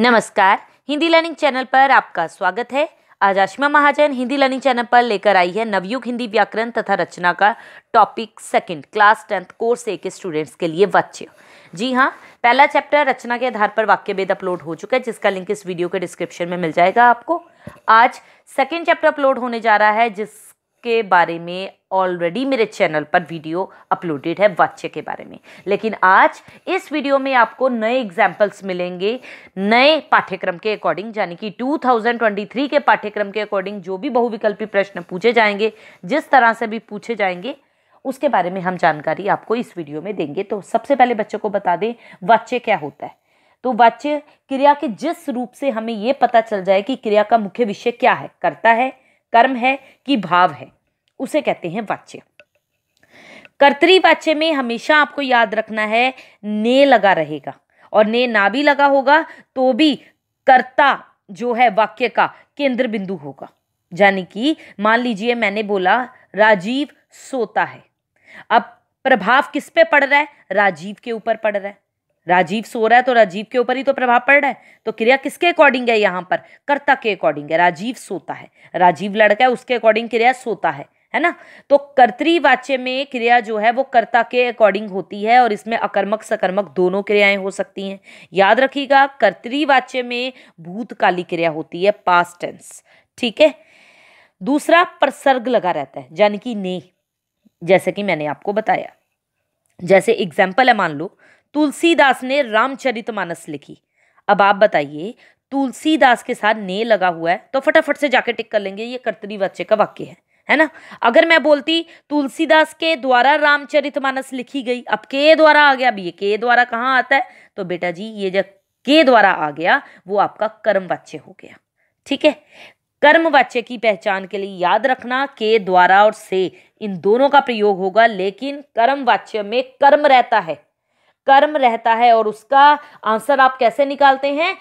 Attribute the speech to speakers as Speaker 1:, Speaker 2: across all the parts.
Speaker 1: नमस्कार Hindi learning channel पर आपका स्वागत है आज आशिमा महाजन हिंदी लर्निंग चैनल पर लेकर आई है नवयुग हिंदी व्याकरण तथा रचना का topic second class tenth course A के स्टूडेंट्स के लिए वाच्य जी हाँ पहला चैप्टर रचना के आधार पर वाक्य भेद अपलोड हो चुका है जिसका लिंक इस वीडियो के डिस्क्रिप्शन में मिल जाएगा आपको आज सेकेंड चैप्टर अपलोड होने जा रहा है जिसके बारे में ऑलरेडी मेरे चैनल पर वीडियो अपलोडेड है वाच्य के बारे में लेकिन आज इस वीडियो में आपको नए एग्जाम्पल्स मिलेंगे नए पाठ्यक्रम के अकॉर्डिंग यानी कि 2023 के पाठ्यक्रम के अकॉर्डिंग जो भी बहुविकल्पी प्रश्न पूछे जाएंगे जिस तरह से भी पूछे जाएंगे उसके बारे में हम जानकारी आपको इस वीडियो में देंगे तो सबसे पहले बच्चों को बता दें वाच्य क्या होता है तो वाच्य क्रिया के जिस रूप से हमें ये पता चल जाए कि क्रिया का मुख्य विषय क्या है करता है कर्म है कि भाव है उसे कहते हैं वाच्य कर्तरी वाच्य में हमेशा आपको याद रखना है ने लगा रहेगा और ने ना भी लगा होगा तो भी कर्ता जो है वाक्य का केंद्र बिंदु होगा यानी कि मान लीजिए मैंने बोला राजीव सोता है अब प्रभाव किस पे पड़ रहा है राजीव के ऊपर पड़ रहा है राजीव सो रहा है तो राजीव के ऊपर ही तो प्रभाव पड़ रहा है तो क्रिया किसके अकॉर्डिंग है यहां पर कर्ता के अकॉर्डिंग है राजीव सोता है राजीव लड़का है उसके अकॉर्डिंग क्रिया सोता है है ना तो कर्तरीवाच्य में क्रिया जो है वो कर्ता के अकॉर्डिंग होती है और इसमें अकर्मक सकर्मक दोनों क्रियाएं हो सकती हैं याद रखिएगा कर्तरीवाच्य में भूतकाली क्रिया होती है पास्ट टेंस ठीक है दूसरा प्रसर्ग लगा रहता है यानी कि ने जैसे कि मैंने आपको बताया जैसे एग्जाम्पल है मान लो तुलसीदास ने रामचरितमानस लिखी अब आप बताइए तुलसीदास के साथ ने लगा हुआ है तो फटाफट से जाके टिक कर लेंगे ये कर्तरी का वाक्य है है ना अगर मैं बोलती तुलसीदास के द्वारा रामचरितमानस लिखी गई अब के द्वारा आ गया अब ये के द्वारा कहाँ आता है तो बेटा जी ये जब के द्वारा आ गया वो आपका कर्मवाच्य हो गया ठीक है कर्मवाच्य की पहचान के लिए याद रखना के द्वारा और से इन दोनों का प्रयोग होगा लेकिन कर्मवाच्य में कर्म रहता है कर्म रहता है और उसका आंसर आप कैसे निकालते हैं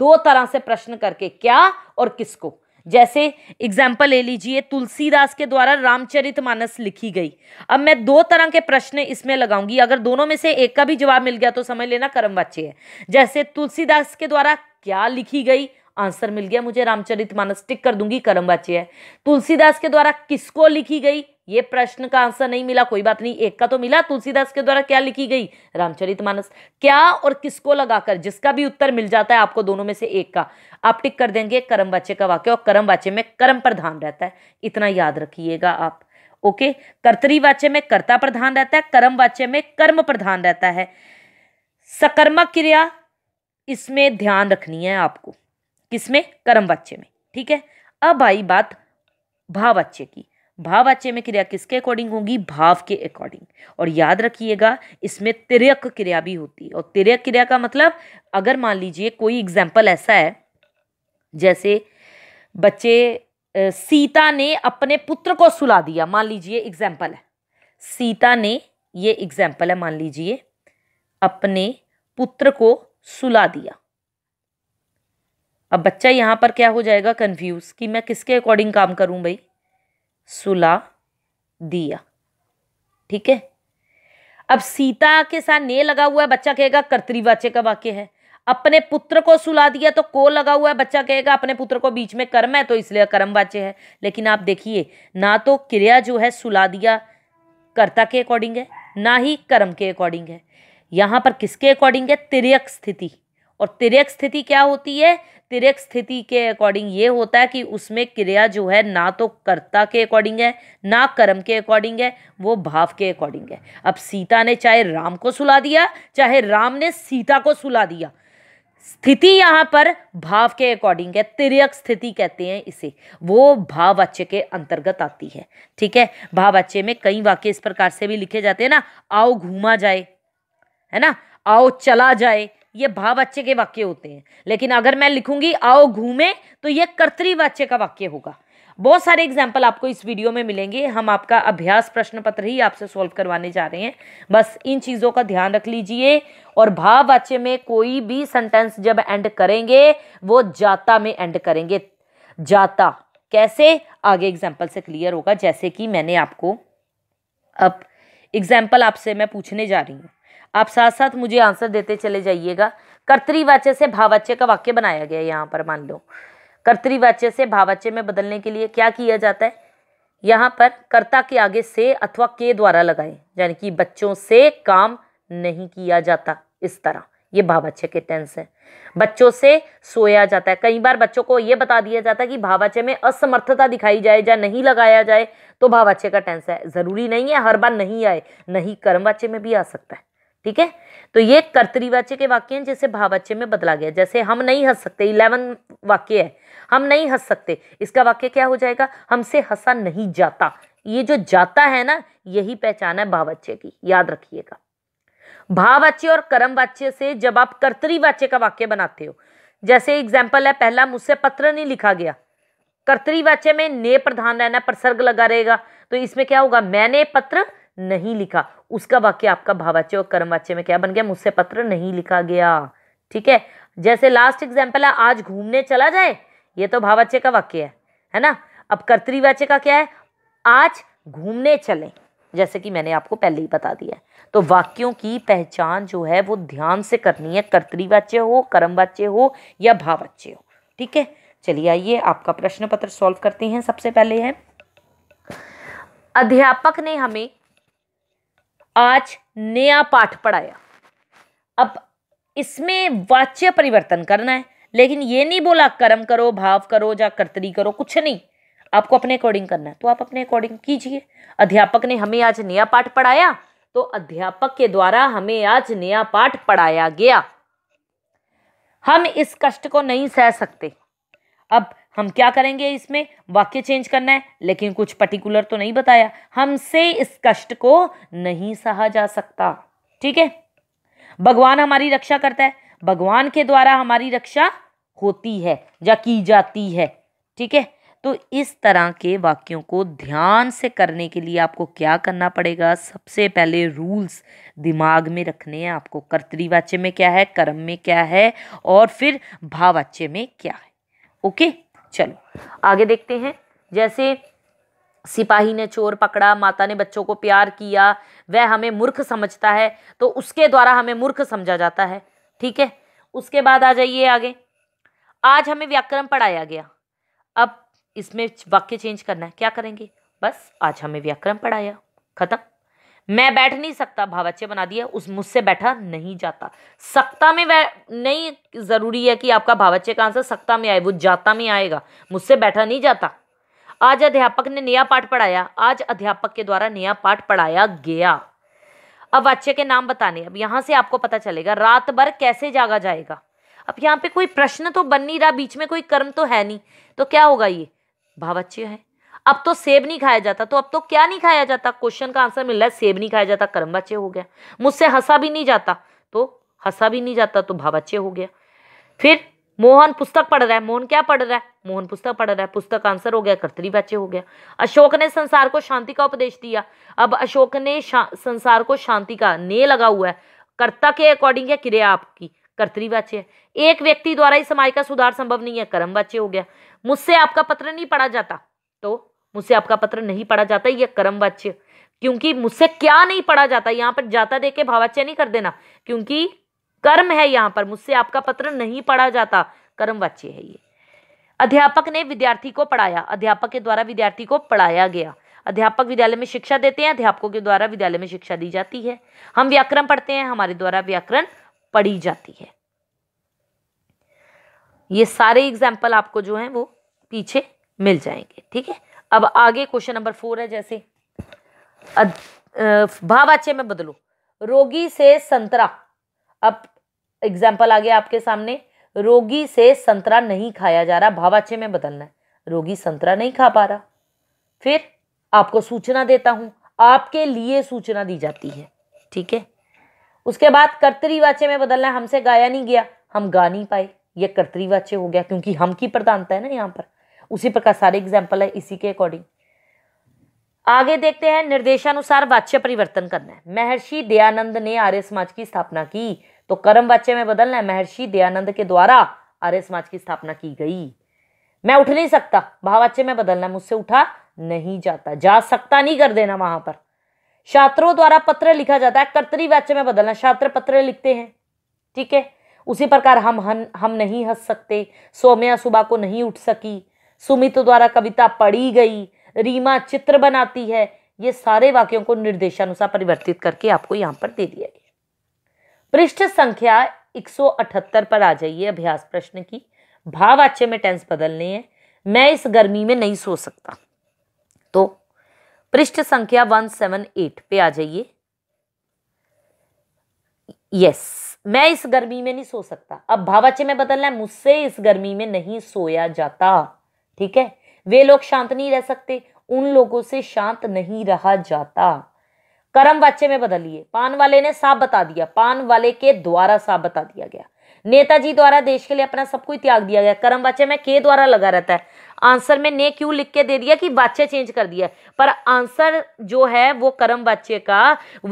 Speaker 1: दो तरह से प्रश्न करके क्या और किसको जैसे एग्जाम्पल ले लीजिए तुलसीदास के द्वारा रामचरितमानस लिखी गई अब मैं दो तरह के प्रश्न इसमें लगाऊंगी अगर दोनों में से एक का भी जवाब मिल गया तो समझ लेना कर्मवाच्य है जैसे तुलसीदास के द्वारा क्या लिखी गई आंसर मिल गया मुझे रामचरितमानस टिक कर दूंगी कर्मवाच्य है तुलसीदास के द्वारा किसको लिखी गई ये प्रश्न का आंसर नहीं मिला कोई बात नहीं एक का तो मिला तुलसीदास के द्वारा क्या लिखी गई रामचरितमानस क्या और किसको लगाकर जिसका भी उत्तर मिल जाता है आपको दोनों में से एक का आप टिक कर देंगे कर्म वाच्य का वाक्य और कर्म वाच्य में कर्म प्रधान रहता है इतना याद रखिएगा आप ओके कर्तरी वाच्य में कर्ता प्रधान रहता है कर्म वाच्य में कर्म प्रधान रहता है सकर्मक क्रिया इसमें ध्यान रखनी है आपको किसमें कर्म वाच्य में ठीक है अब आई बात भाव वाच्य की भाव में क्रिया किसके अकॉर्डिंग होगी भाव के अकॉर्डिंग और याद रखिएगा इसमें तिरक क्रिया भी होती है और तिरक क्रिया का मतलब अगर मान लीजिए कोई एग्जाम्पल ऐसा है जैसे बच्चे सीता ने अपने पुत्र को सुला दिया मान लीजिए एग्जाम्पल है सीता ने ये एग्जाम्पल है मान लीजिए अपने पुत्र को सुला दिया अब बच्चा यहाँ पर क्या हो जाएगा कंफ्यूज कि मैं किसके अकॉर्डिंग काम करूँ भाई सुला दिया ठीक है अब सीता के साथ ने लगा हुआ है बच्चा कहेगा कर्तवाचे का वाक्य है अपने पुत्र को सुला दिया तो को लगा हुआ है बच्चा कहेगा अपने पुत्र को बीच में कर्म है तो इसलिए कर्म वाच्य है लेकिन आप देखिए ना तो क्रिया जो है सुला दिया कर्ता के अकॉर्डिंग है ना ही कर्म के अकॉर्डिंग है यहां पर किसके अकॉर्डिंग है तिरक स्थिति और तिरक स्थिति क्या होती है तिरक स्थिति के अकॉर्डिंग ये होता है कि उसमें क्रिया जो है ना तो कर्ता के अकॉर्डिंग है ना कर्म के अकॉर्डिंग है वो भाव के अकॉर्डिंग है अब सीता ने चाहे राम को सुला दिया चाहे राम ने सीता को सुला दिया स्थिति यहाँ पर भाव के अकॉर्डिंग है तिरक स्थिति कहते हैं इसे वो भाव अच्छे के अंतर्गत आती है ठीक है भाव अच्छे में कई वाक्य इस प्रकार से भी लिखे जाते हैं ना आओ घूमा जाए है ना आओ चला जाए ये भाव वाच्य के वाक्य होते हैं लेकिन अगर मैं लिखूंगी आओ घूमे तो ये कर्तरीवाच्य का वाक्य होगा बहुत सारे एग्जाम्पल आपको इस वीडियो में मिलेंगे हम आपका अभ्यास प्रश्न पत्र ही आपसे सॉल्व करवाने जा रहे हैं बस इन चीज़ों का ध्यान रख लीजिए और भाव वाच्य में कोई भी सेंटेंस जब एंड करेंगे वो जाता में एंड करेंगे जाता कैसे आगे एग्जाम्पल से क्लियर होगा जैसे कि मैंने आपको अब एग्जाम्पल आपसे मैं पूछने जा रही हूँ आप साथ साथ मुझे आंसर देते चले जाइएगा कर्तरीवाच्य से भावाच्य का वाक्य बनाया गया यहाँ पर मान लो कर्तरीवाच्य से भावाच्य में बदलने के लिए क्या किया जाता है यहाँ पर कर्ता के आगे से अथवा के द्वारा लगाए यानी कि बच्चों से काम नहीं किया जाता इस तरह ये भावाच्य के टेंस है बच्चों से सोया जाता है कई बार बच्चों को ये बता दिया जाता है कि भावाच्य में असमर्थता दिखाई जाए या नहीं लगाया जाए तो भावाच्य का टेंस है ज़रूरी नहीं है हर बार नहीं आए नहीं कर्मवाच्य में भी आ सकता है ठीक है तो ये कर्तरीवाच्य के वाक्य हैं जिसे भावाच्य में बदला गया जैसे हम नहीं हंस सकते इलेवन वाक्य है हम नहीं हंस सकते इसका वाक्य क्या हो जाएगा हमसे हंसा नहीं जाता ये जो जाता है ना यही पहचान है भावाच्य की याद रखिएगा भाववाच्य और कर्मवाच्य से जब आप कर्तरीवाच्य का वाक्य बनाते हो जैसे एग्जाम्पल है पहला मुझसे पत्र नहीं लिखा गया कर्तरीवाच्य में ने प्रधान रहना प्रसर्ग लगा रहेगा तो इसमें क्या होगा मैंने पत्र नहीं लिखा उसका वाक्य आपका भावाच्य और कर्मवाच्य में क्या बन गया मुझसे पत्र नहीं लिखा गया ठीक है जैसे लास्ट एग्जाम्पल है आज घूमने चला जाए ये तो भावाच्य का वाक्य है है ना अब कर्तवाच्य का क्या है आज घूमने चले जैसे कि मैंने आपको पहले ही बता दिया तो वाक्यों की पहचान जो है वो ध्यान से करनी है कर्तवाच्य हो कर्मवाच्य हो या भाववाच्य हो ठीक है चलिए आइए आपका प्रश्न पत्र सॉल्व करते हैं सबसे पहले है अध्यापक ने हमें आज नया पाठ पढ़ाया अब इसमें वाच्य परिवर्तन करना है लेकिन ये नहीं बोला कर्म करो भाव करो या कर्तरी करो कुछ नहीं आपको अपने अकॉर्डिंग करना है तो आप अपने अकॉर्डिंग कीजिए अध्यापक ने हमें आज नया पाठ पढ़ाया तो अध्यापक के द्वारा हमें आज नया पाठ पढ़ाया गया हम इस कष्ट को नहीं सह सकते अब हम क्या करेंगे इसमें वाक्य चेंज करना है लेकिन कुछ पर्टिकुलर तो नहीं बताया हमसे इस कष्ट को नहीं सहा जा सकता ठीक है भगवान हमारी रक्षा करता है भगवान के द्वारा हमारी रक्षा होती है या की जाती है ठीक है तो इस तरह के वाक्यों को ध्यान से करने के लिए आपको क्या करना पड़ेगा सबसे पहले रूल्स दिमाग में रखने हैं आपको कर्तवाच्य में क्या है कर्म में क्या है और फिर भावाच्य में क्या है ओके चलो आगे देखते हैं जैसे सिपाही ने चोर पकड़ा माता ने बच्चों को प्यार किया वह हमें मूर्ख समझता है तो उसके द्वारा हमें मूर्ख समझा जाता है ठीक है उसके बाद आ जाइए आगे आज हमें व्याकरण पढ़ाया गया अब इसमें वाक्य चेंज करना है क्या करेंगे बस आज हमें व्याकरण पढ़ाया खत्म मैं बैठ नहीं सकता अच्छे बना दिया उस मुझसे बैठा नहीं जाता सकता में वह नहीं ज़रूरी है कि आपका भावाच्य का आंसर सकता में आए वो जाता में आएगा मुझसे बैठा नहीं जाता आज अध्यापक ने नया पाठ पढ़ाया आज अध्यापक के द्वारा नया पाठ पढ़ाया गया अब अच्छे के नाम बताने अब यहां से आपको पता चलेगा रात भर कैसे जागा जाएगा अब यहाँ पे कोई प्रश्न तो बन नहीं रहा बीच में कोई कर्म तो है नहीं तो क्या होगा ये अच्छे है अब तो सेब नहीं खाया जाता तो अब तो क्या नहीं खाया जाता क्वेश्चन का आंसर मिल रहा है सेब नहीं खाया जाता कर्म बच्चे हो गया मुझसे हंसा भी नहीं जाता तो हंसा भी नहीं जाता तो भावाच्य हो गया फिर मोहन पुस्तक पढ़ रहा है मोहन क्या पढ़ रहा है मोहन पुस्तक पढ़ रहा है पुस्तक आंसर हो गया कर्तरीवाच्य हो गया अशोक ने संसार को शांति का उपदेश दिया अब अशोक ने संसार को शांति का ने लगा हुआ है कर्ता के अकॉर्डिंग है क्रिया आपकी कर्तरीवाच्य है एक व्यक्ति द्वारा ही समाज का सुधार संभव नहीं है कर्मवाच्य हो गया मुझसे आपका पत्र नहीं पढ़ा जाता तो मुझसे आपका पत्र नहीं पढ़ा जाता यह कर्म वाच्य क्योंकि मुझसे क्या नहीं पढ़ा जाता यहाँ पर जाता दे के भावाच्य नहीं कर देना क्योंकि कर्म है यहाँ पर मुझसे आपका पत्र नहीं पढ़ा जाता कर्म वाच्य है ये अध्यापक ने विद्यार्थी को पढ़ाया अध्यापक के द्वारा विद्यार्थी को पढ़ाया गया अध्यापक विद्यालय में शिक्षा देते हैं अध्यापकों के द्वारा विद्यालय में शिक्षा दी जाती है हम व्याकरण पढ़ते हैं हमारे द्वारा व्याकरण पढ़ी जाती है ये सारे एग्जाम्पल आपको जो है वो पीछे मिल जाएंगे ठीक है अब आगे क्वेश्चन नंबर फोर है जैसे भावाच्य में बदलो रोगी से संतरा अब एग्जाम्पल आ गया आपके सामने रोगी से संतरा नहीं खाया जा रहा भावाच्य में बदलना है रोगी संतरा नहीं खा पा रहा फिर आपको सूचना देता हूं आपके लिए सूचना दी जाती है ठीक है उसके बाद कर्तरीवाच्य में बदलना है हमसे गाया नहीं गया हम गा नहीं पाए यह कर्तरीवाच्य हो गया क्योंकि हम की प्रधानता है ना यहां पर उसी प्रकार सारे एग्जाम्पल है इसी के अकॉर्डिंग आगे देखते हैं निर्देशानुसार वाच्य परिवर्तन करना है महर्षि दयानंद ने आर्य समाज की स्थापना की तो कर्म वाच्य में बदलना है महर्षि दयानंद के द्वारा आर्य समाज की स्थापना की गई मैं उठ नहीं सकता भावाच्य में बदलना मुझसे उठा नहीं जाता जा सकता नहीं कर देना वहां पर छात्रों द्वारा पत्र लिखा जाता है कर्तरी वाच्य में बदलना छात्र पत्र लिखते हैं ठीक है उसी प्रकार हम हन हम नहीं हंस सकते सौम्या सुबह को नहीं उठ सकी सुमित द्वारा कविता पढ़ी गई रीमा चित्र बनाती है ये सारे वाक्यों को निर्देशानुसार परिवर्तित करके आपको यहाँ पर दे दिया गया पृष्ठ संख्या 178 पर आ जाइए अभ्यास प्रश्न की भावाच्य में टेंस बदलने हैं मैं इस गर्मी में नहीं सो सकता तो पृष्ठ संख्या 178 पे आ जाइए यस मैं इस गर्मी में नहीं सो सकता अब भावाच्य में बदलना है मुझसे इस गर्मी में नहीं सोया जाता ठीक है वे लोग शांत नहीं रह सकते उन लोगों से शांत नहीं रहा जाता कर्म वाच्य में बदलिए पान वाले ने साफ बता दिया पान वाले के द्वारा साफ बता दिया गया नेताजी द्वारा देश के लिए अपना सब कुछ त्याग दिया गया कर्म वाच्य में के द्वारा लगा रहता है आंसर में ने क्यों लिख के दे दिया कि बाच्य चेंज कर दिया पर आंसर जो है वो कर्म बच्चे का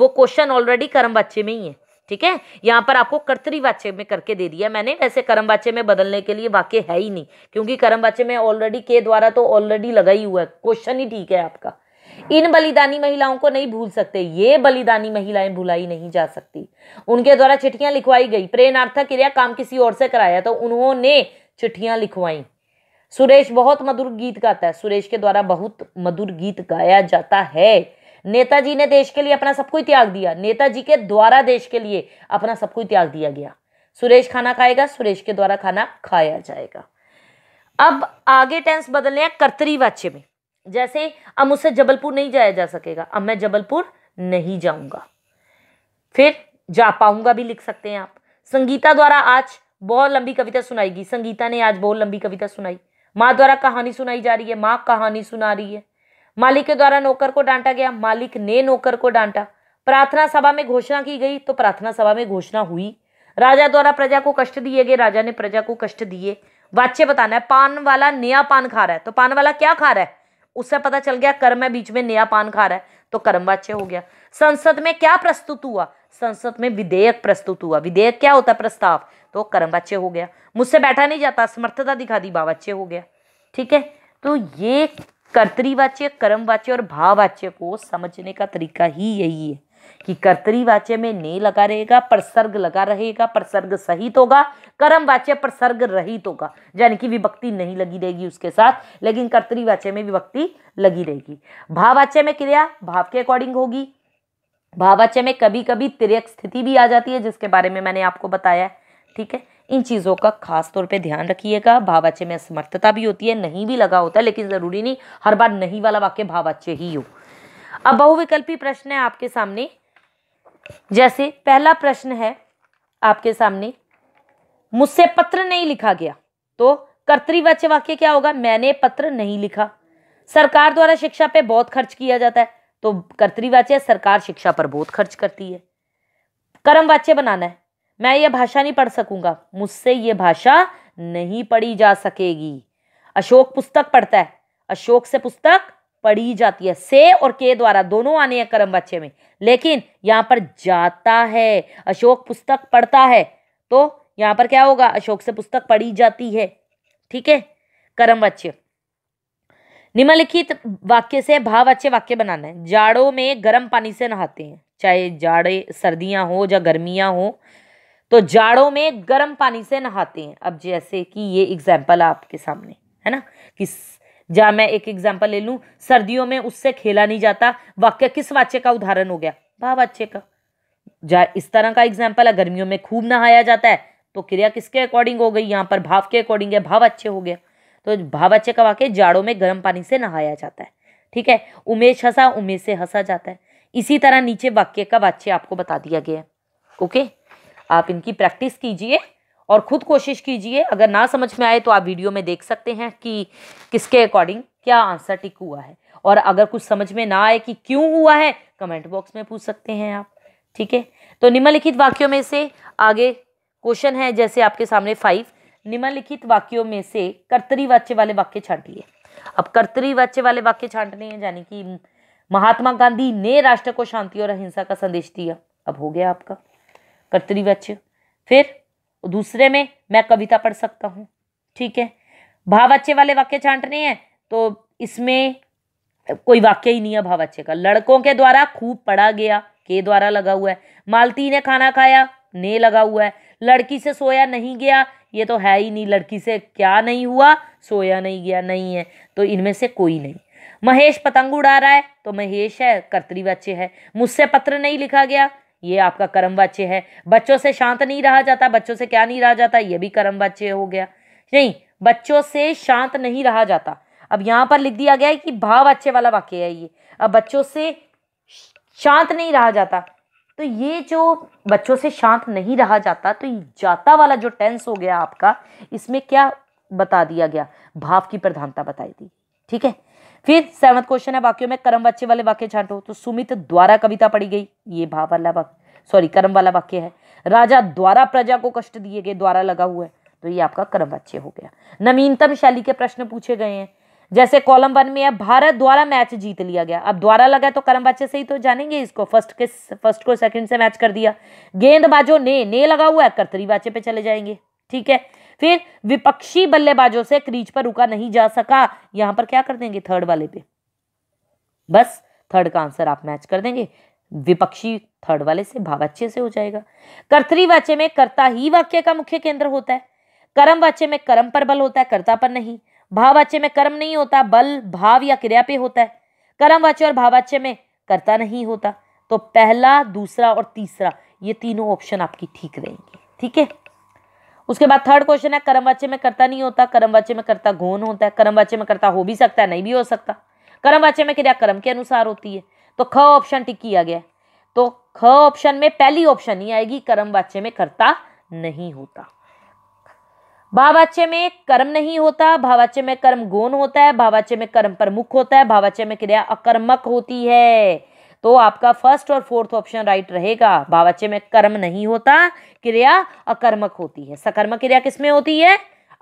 Speaker 1: वो क्वेश्चन ऑलरेडी कर्म बच्चे में ही है ठीक है यहाँ पर आपको कर्तरीवाच्य में करके दे दिया मैंने वैसे कर्म वाच्य में बदलने के लिए वाक्य है ही नहीं क्योंकि कर्म वाच्य में ऑलरेडी के द्वारा तो ऑलरेडी लगा ही हुआ है क्वेश्चन ही ठीक है आपका इन बलिदानी महिलाओं को नहीं भूल सकते ये बलिदानी महिलाएं भुलाई नहीं जा सकती उनके द्वारा चिट्ठियां लिखवाई गई प्रेरणार्थक क्रिया काम किसी और से कराया तो उन्होंने चिट्ठियां लिखवाई सुरेश बहुत मधुर गीत गाता है सुरेश के द्वारा बहुत मधुर गीत गाया जाता है नेताजी ने देश के लिए अपना सब कुछ त्याग दिया नेताजी के द्वारा देश के लिए अपना सब कुछ त्याग दिया गया सुरेश खाना खाएगा सुरेश के द्वारा खाना खाया जाएगा अब आगे टेंस बदलने हैं कर्तरी वाच्य में जैसे अब मुझसे जबलपुर नहीं जाया जा सकेगा अब मैं जबलपुर नहीं जाऊंगा फिर जा पाऊंगा भी लिख सकते हैं आप संगीता द्वारा आज बहुत लंबी कविता सुनाएगी संगीता ने आज बहुत लंबी कविता सुनाई माँ द्वारा कहानी सुनाई जा रही है माँ कहानी सुना रही है मालिक के द्वारा नौकर को डांटा गया मालिक ने नौकर को डांटा प्रार्थना सभा में घोषणा की गई तो प्रार्थना सभा में घोषणा हुई राजा द्वारा प्रजा को कष्ट दिए गए राजा ने प्रजा को कष्ट दिए वाच्य बताना है पान वाला नया पान खा रहा है तो पान वाला क्या खा रहा है उससे पता चल गया कर्म है बीच में नया पान खा रहा है तो कर्म वाच्य हो गया संसद में क्या प्रस्तुत हुआ संसद में विधेयक प्रस्तुत हुआ विधेयक क्या होता है प्रस्ताव तो कर्म वाच्य हो गया मुझसे बैठा नहीं जाता समर्थता दिखा दी बावाच्य हो गया ठीक है तो ये कर्तरीवाच्य कर्मवाच्य और भाववाच्य को समझने का तरीका ही यही है कि कर्तरीवाच्य में ने लगा रहेगा प्रसर्ग लगा रहेगा प्रसर्ग सहित होगा कर्मवाच्य प्रसर्ग रहित होगा यानी कि विभक्ति नहीं लगी रहेगी उसके साथ लेकिन कर्तरीवाच्य में विभक्ति लगी रहेगी भाववाच्य में क्रिया भाव के अकॉर्डिंग होगी भाववाच्य में कभी कभी तिरक स्थिति भी आ जाती है जिसके बारे में मैंने आपको बताया ठीक है इन चीज़ों का खास तौर पे ध्यान रखिएगा भावाच्य में असमर्थता भी होती है नहीं भी लगा होता लेकिन ज़रूरी नहीं हर बार नहीं वाला वाक्य भावाच्य ही हो अब बहुविकल्पी प्रश्न है आपके सामने जैसे पहला प्रश्न है आपके सामने मुझसे पत्र नहीं लिखा गया तो कर्तवाच्य वाक्य क्या होगा मैंने पत्र नहीं लिखा सरकार द्वारा शिक्षा पे बहुत खर्च किया जाता है तो कर्तवाच्य सरकार शिक्षा पर बहुत खर्च करती है कर्मवाच्य बनाना है मैं ये भाषा नहीं पढ़ सकूंगा मुझसे ये भाषा नहीं पढ़ी जा सकेगी अशोक पुस्तक पढ़ता है अशोक से पुस्तक पढ़ी जाती है से और के द्वारा दोनों आने हैं कर्म वाच्य में लेकिन यहाँ पर जाता है अशोक पुस्तक पढ़ता है तो यहाँ पर क्या होगा अशोक से पुस्तक पढ़ी जाती है ठीक है कर्म वाच्य निम्नलिखित वाक्य से भाव अच्छे वाक्य बनाना है जाड़ों में गर्म पानी से नहाते हैं चाहे जाड़े सर्दियां हो या गर्मियां हो तो जाड़ों में गर्म पानी से नहाते हैं अब जैसे कि ये एग्जाम्पल आपके सामने है ना कि जहाँ मैं एक एग्जाम्पल ले लूँ सर्दियों में उससे खेला नहीं जाता वाक्य किस वाच्य का उदाहरण हो गया भाव वाच्य का जा इस तरह का एग्जाम्पल है गर्मियों में खूब नहाया जाता है तो क्रिया किसके अकॉर्डिंग हो गई यहाँ पर भाव के अकॉर्डिंग है भाव अच्छे हो गया तो भाव अच्छे का वाक्य जाड़ों में गर्म पानी से नहाया जाता है ठीक है उमेश हंसा उमेश से हंसा जाता है इसी तरह नीचे वाक्य का वाच्य आपको बता दिया गया है ओके आप इनकी प्रैक्टिस कीजिए और ख़ुद कोशिश कीजिए अगर ना समझ में आए तो आप वीडियो में देख सकते हैं कि किसके अकॉर्डिंग क्या आंसर टिक हुआ है और अगर कुछ समझ में ना आए कि क्यों हुआ है कमेंट बॉक्स में पूछ सकते हैं आप ठीक है तो निम्नलिखित वाक्यों में से आगे क्वेश्चन है जैसे आपके सामने फाइव निम्नलिखित वाक्यों में से कर्तरीवाच्य वाले वाक्य छांटिए अब कर्तरीवाच्य वाले वाक्य छांटने हैं यानी कि महात्मा गांधी ने राष्ट्र को शांति और अहिंसा का संदेश दिया अब हो गया आपका कर्तरीवाच्य फिर दूसरे में मैं कविता पढ़ सकता हूँ ठीक है भावाच्य वाले वाक्य छांटने हैं तो इसमें कोई वाक्य ही नहीं है भावाच्य का लड़कों के द्वारा खूब पढ़ा गया के द्वारा लगा हुआ है मालती ने खाना खाया ने लगा हुआ है लड़की से सोया नहीं गया ये तो है ही नहीं लड़की से क्या नहीं हुआ सोया नहीं गया नहीं है तो इनमें से कोई नहीं महेश पतंग उड़ा रहा है तो महेश है कर्तरीवाच्य है मुझसे पत्र नहीं लिखा गया ये आपका कर्म वाच्य है बच्चों से शांत नहीं रहा जाता बच्चों से क्या नहीं रहा जाता ये भी कर्म वाच्य हो गया नहीं बच्चों से शांत नहीं रहा जाता अब यहाँ पर लिख दिया गया है कि भाव अच्छे वाला वाक्य है ये अब बच्चों से शांत नहीं रहा जाता तो ये जो बच्चों से शांत नहीं रहा जाता तो जाता वाला जो टेंस हो गया आपका इसमें क्या बता दिया गया भाव की प्रधानता बताई दी ठीक है फिर सेवंथ क्वेश्चन है वाक्यों में कर्म बच्चे वाले वाक्य छांटो तो सुमित द्वारा कविता पढ़ी गई ये भाव वाला वाक्य सॉरी कर्म वाला वाक्य है राजा द्वारा प्रजा को कष्ट दिए गए द्वारा लगा हुआ है तो ये आपका कर्म वाच्य हो गया नवीनतम शैली के प्रश्न पूछे गए हैं जैसे कॉलम वन में है भारत द्वारा मैच जीत लिया गया अब द्वारा लगा तो कर्म बच्चे से ही तो जानेंगे इसको फर्स्ट के फर्स्ट को सेकंड से मैच कर दिया गेंदबाजों ने ने लगा हुआ है कर्तरी बाचे पे चले जाएंगे ठीक है फिर विपक्षी बल्लेबाजों से क्रीज पर रुका नहीं जा सका यहां पर क्या कर देंगे थर्ड वाले पे बस थर्ड का आंसर आप मैच कर देंगे विपक्षी थर्ड वाले से भाव अच्छे से हो जाएगा कर्तरी में कर्ता ही वाक्य का मुख्य केंद्र होता है कर्म वाच्य में कर्म पर बल होता है कर्ता पर नहीं भाववाच्य में कर्म नहीं होता बल भाव या क्रिया पे होता है कर्म वाच्य और भाववाच्य में कर्ता नहीं होता तो पहला दूसरा और तीसरा ये तीनों ऑप्शन आपकी ठीक रहेंगे ठीक है उसके बाद थर्ड क्वेश्चन है कर्मवाच्य में करता नहीं होता कर्मवाच्य में करता गौन होता है कर्मवाच्य में करता हो भी सकता है नहीं भी हो सकता कर्मवाच्य में क्रिया कर्म के अनुसार होती है तो ख ऑप्शन टिक किया गया तो ख ऑप्शन में पहली ऑप्शन ही आएगी कर्मवाच्य में करता नहीं होता भावाच्य में कर्म नहीं होता भावाच्य में कर्म गौन होता है भावाच्य में कर्म प्रमुख होता है भावाच्य में क्रिया अकर्मक होती है तो आपका फर्स्ट और फोर्थ ऑप्शन राइट रहेगा भावाच्य में कर्म नहीं होता क्रिया अकर्मक होती है सकर्मक क्रिया किसमें होती है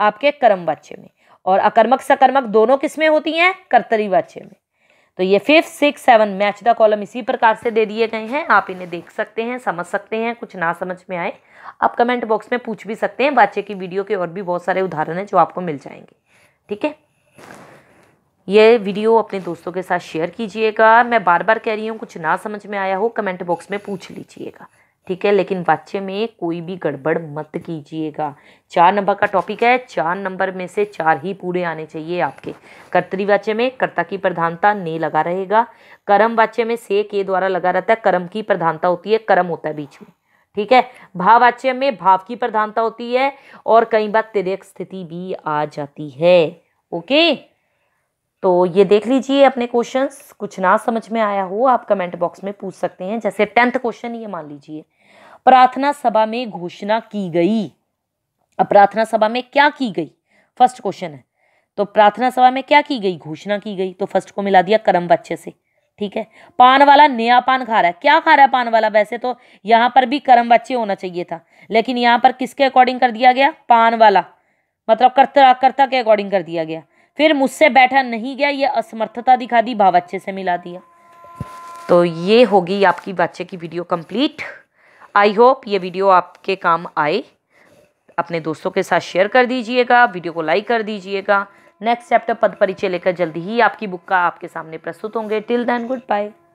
Speaker 1: आपके कर्म वाच्य में और अकर्मक सकर्मक दोनों किसमें होती हैं कर्तरी वाच्य में तो ये fifth six seven match the column इसी प्रकार से दे दिए गए हैं आप इन्हें देख सकते हैं समझ सकते हैं कुछ ना समझ में आए आप कमेंट बॉक्स में पूछ भी सकते हैं बच्चे की वीडियो के और भी बहुत सारे उदाहरण हैं जो आपको मिल जाएंगे ठीक है ये वीडियो अपने दोस्तों के साथ शेयर कीजिएगा मैं बार बार कह रही हूँ कुछ ना समझ में आया हो कमेंट बॉक्स में पूछ लीजिएगा ठीक है लेकिन वाच्य में कोई भी गड़बड़ मत कीजिएगा चार नंबर का टॉपिक है चार नंबर में से चार ही पूरे आने चाहिए आपके कर्तरी वाच्य में कर्ता की प्रधानता ने लगा रहेगा कर्म वाच्य में से के द्वारा लगा रहता है कर्म की प्रधानता होती है कर्म होता है बीच में ठीक है भाववाच्य में भाव की प्रधानता होती है और कई बार तिरक स्थिति भी आ जाती है ओके तो ये देख लीजिए अपने क्वेश्चंस कुछ ना समझ में आया हो आप कमेंट बॉक्स में पूछ सकते हैं जैसे टेंथ क्वेश्चन ये मान लीजिए प्रार्थना सभा में घोषणा की गई अब प्रार्थना सभा में क्या की गई फर्स्ट क्वेश्चन है तो प्रार्थना सभा में क्या की गई घोषणा की गई तो फर्स्ट को मिला दिया कर्म बच्चे से ठीक है पान वाला नया पान खा रहा है क्या खा रहा है पान वाला वैसे तो यहाँ पर भी कर्म बच्चे होना चाहिए था लेकिन यहाँ पर किसके अकॉर्डिंग कर दिया गया पान वाला मतलब कर्ता कर्ता के अकॉर्डिंग कर दिया गया फिर मुझसे बैठा नहीं गया ये असमर्थता दिखा दी भाव अच्छे से मिला दिया तो ये होगी आपकी बच्चे की वीडियो कंप्लीट आई होप ये वीडियो आपके काम आए अपने दोस्तों के साथ शेयर कर दीजिएगा वीडियो को लाइक कर दीजिएगा नेक्स्ट चैप्टर पद परिचय लेकर जल्दी ही आपकी बुक का आपके सामने प्रस्तुत होंगे टिल देन गुड बाय